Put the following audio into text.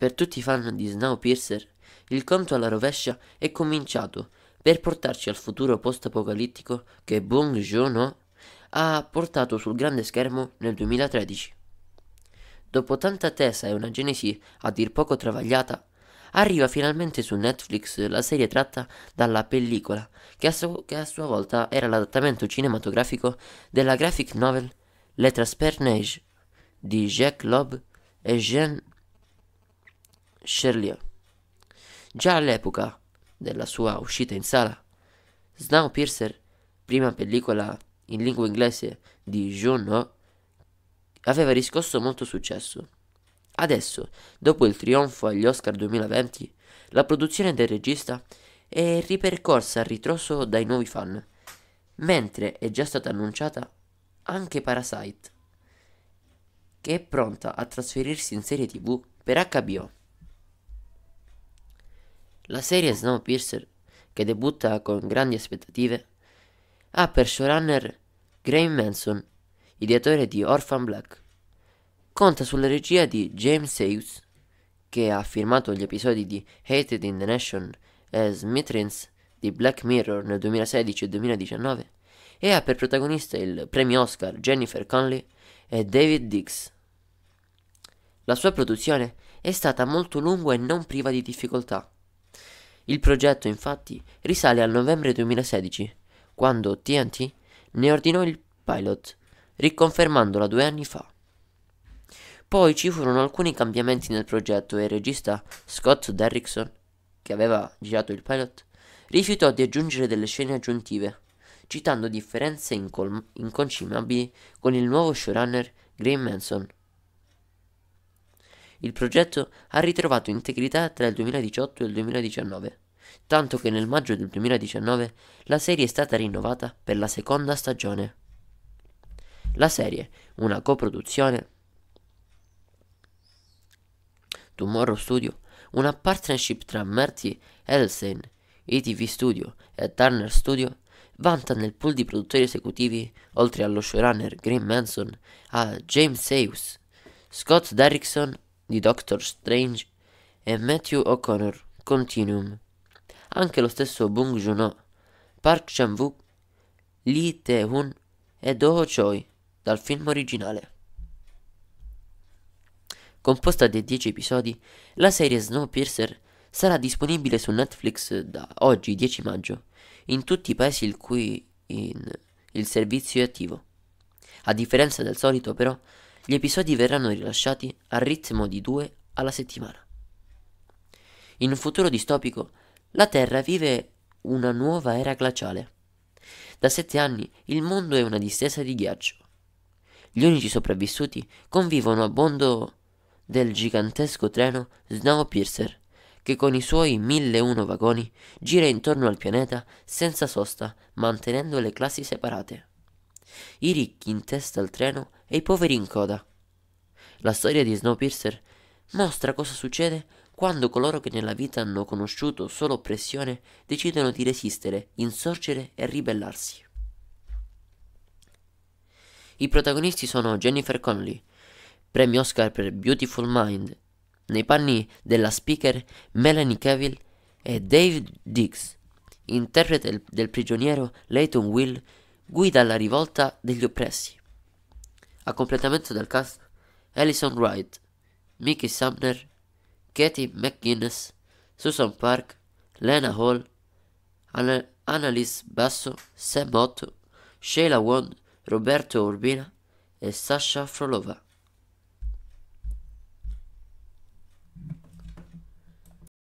Per tutti i fan di Snowpiercer, il conto alla rovescia è cominciato per portarci al futuro post-apocalittico che Bong Joon-ho ha portato sul grande schermo nel 2013. Dopo tanta attesa e una genesi a dir poco travagliata, arriva finalmente su Netflix la serie tratta dalla pellicola, che a, su che a sua volta era l'adattamento cinematografico della graphic novel Le Transperneige di Jacques Loeb e Jean Sherlier. Già all'epoca della sua uscita in sala, Snowpiercer, prima pellicola in lingua inglese di Jean aveva riscosso molto successo. Adesso, dopo il trionfo agli Oscar 2020, la produzione del regista è ripercorsa a ritroso dai nuovi fan, mentre è già stata annunciata anche Parasite, che è pronta a trasferirsi in serie tv per HBO. La serie Snowpiercer, che debutta con grandi aspettative, ha per showrunner Graham Manson, ideatore di Orphan Black. Conta sulla regia di James Hayes, che ha firmato gli episodi di Hated in the Nation e Smithereens di Black Mirror nel 2016 e 2019 e ha per protagonista il premio Oscar Jennifer Conley e David Dix. La sua produzione è stata molto lunga e non priva di difficoltà. Il progetto infatti risale al novembre 2016, quando TNT ne ordinò il pilot, riconfermandola due anni fa. Poi ci furono alcuni cambiamenti nel progetto e il regista Scott Derrickson, che aveva girato il pilot, rifiutò di aggiungere delle scene aggiuntive, citando differenze incol- inconcimabili con il nuovo showrunner Graham Manson. Il progetto ha ritrovato integrità tra il 2018 e il 2019, tanto che nel maggio del 2019 la serie è stata rinnovata per la seconda stagione. La serie, una coproduzione Tomorrow Studio, una partnership tra Marty Elsen, ETV Studio e Turner Studio, vanta nel pool di produttori esecutivi, oltre allo showrunner Green Manson, a James Seuss, Scott Derrickson di Doctor Strange e Matthew O'Connor, Continuum. Anche lo stesso Bong Joon-ho, Park Chan-wook, Lee Tae-hoon e Do Choi dal film originale. Composta di 10 episodi, la serie Snowpiercer sarà disponibile su Netflix da oggi 10 maggio in tutti i paesi il cui il servizio è attivo. A differenza del solito però, gli episodi verranno rilasciati al ritmo di due alla settimana. In un futuro distopico, la Terra vive una nuova era glaciale. Da sette anni il mondo è una distesa di ghiaccio. Gli unici sopravvissuti convivono a bordo del gigantesco treno Snowpiercer, che con i suoi 1001 vagoni gira intorno al pianeta senza sosta, mantenendo le classi separate i ricchi in testa al treno e i poveri in coda. La storia di Snowpiercer mostra cosa succede quando coloro che nella vita hanno conosciuto solo oppressione decidono di resistere, insorgere e ribellarsi. I protagonisti sono Jennifer Connelly, premio Oscar per Beautiful Mind, nei panni della speaker Melanie Cavill e David Dix, interprete del prigioniero Leighton Will guida la rivolta degli oppressi. A completamento del cast, Alison Wright, Mickey Sumner, Katie McGuinness, Susan Park, Lena Hall, An- Annalise Basso, Sam Otto, Sheila Wong, Roberto Urbina e Sasha Frolova.